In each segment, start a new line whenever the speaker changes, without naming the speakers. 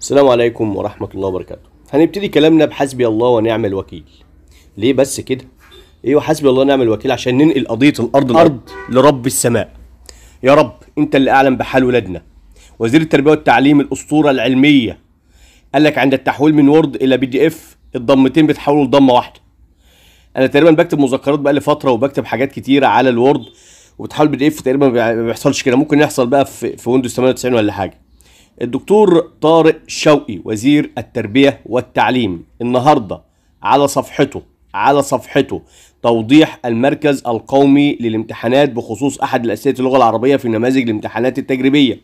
السلام عليكم ورحمة الله وبركاته هنبتدي كلامنا بحسبي الله ونعم الوكيل ليه بس كده ايوه حسبي الله ونعم الوكيل عشان ننقل قضية الارض الارض لرب السماء يا رب انت اللي اعلم بحال ولادنا وزير التربية والتعليم الاسطورة العلمية قال لك عند التحويل من وورد الى بي دي اف الضمتين بيتحولوا لضمة واحدة انا تقريبا بكتب مذكرات بقالي فترة وبكتب حاجات كتيرة على الوورد وبتحول بي دي اف تقريبا ما بيحصلش كده ممكن يحصل بقى في, في ويندوز 98 ولا حاجة الدكتور طارق شوقي وزير التربية والتعليم النهاردة على صفحته على صفحته توضيح المركز القومي للامتحانات بخصوص أحد الأسئلة اللغة العربية في نماذج الامتحانات التجريبية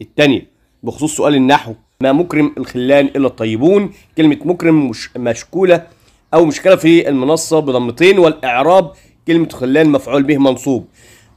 الثانية بخصوص سؤال النحو ما مكرم الخلان إلا الطيبون كلمة مكرم مش مشكولة أو مشكلة في المنصة بضمتين والإعراب كلمة خلان مفعول به منصوب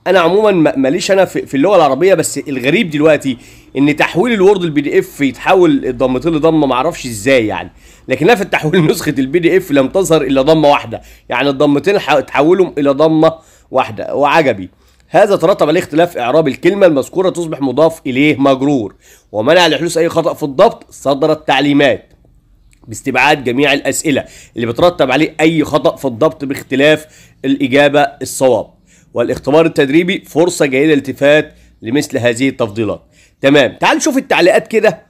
انا عموما ماليش انا في اللغه العربيه بس الغريب دلوقتي ان تحويل الوورد البي دي اف يتحول الضمتين لضمه معرفش ازاي يعني لكنها في التحويل نسخه البي دي اف لم تظهر الا ضمه واحده يعني الضمتين تحولهم الى ضمه واحده وعجبي هذا ترتب عليه اختلاف اعراب الكلمه المذكوره تصبح مضاف اليه مجرور ومنع لحدوث اي خطا في الضبط صدرت تعليمات باستبعاد جميع الاسئله اللي بترتب عليه اي خطا في الضبط باختلاف الاجابه الصواب والاختبار التدريبي فرصه جيده للالتفات لمثل هذه التفضيلات تمام تعال نشوف التعليقات كده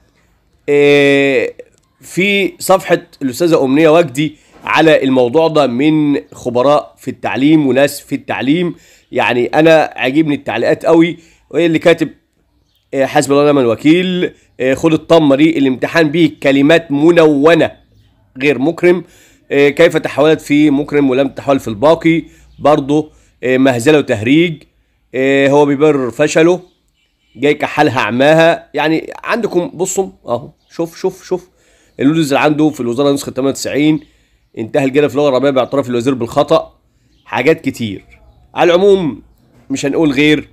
إيه في صفحه الاستاذه امنيه وجدي على الموضوع ده من خبراء في التعليم وناس في التعليم يعني انا عاجبني التعليقات قوي اللي كاتب آه، حسب الله نعم الوكيل آه، خد الطمري الامتحان به كلمات منونه غير مكرم آه، كيف تحولت في مكرم ولم تتحول في الباقي برضه إيه، مهزله وتهريج إيه، هو بيبرر فشله جاي كحالها عماها يعني عندكم بصوا اهو شوف شوف شوف اللودز اللي عنده في الوزاره نسخه 98 انتهى الجدل في اللغه العربيه باعتراف الوزير بالخطا حاجات كتير على العموم مش هنقول غير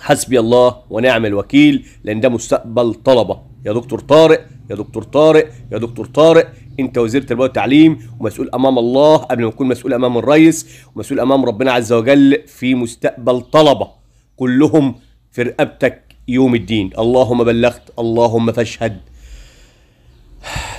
حسبي الله ونعم الوكيل لان ده مستقبل طلبه يا دكتور طارق يا دكتور طارق يا دكتور طارق انت وزير التربيه والتعليم ومسؤول امام الله قبل ما تكون مسؤول امام الرئيس ومسؤول امام ربنا عز وجل في مستقبل طلبه كلهم في رقبتك يوم الدين اللهم بلغت اللهم فاشهد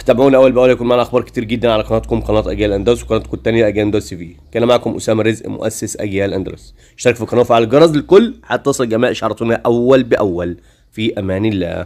تابعونا اول باول يكون معنا اخبار كتير جدا على قناتكم قناه اجيال اندلس وقناتكم الثانيه اجيال اندلس في كان معكم اسامه رزق مؤسس اجيال اندلس اشترك في القناه وفعل الجرس للكل حتى تصل جميع اشعاراتنا اول باول في امان الله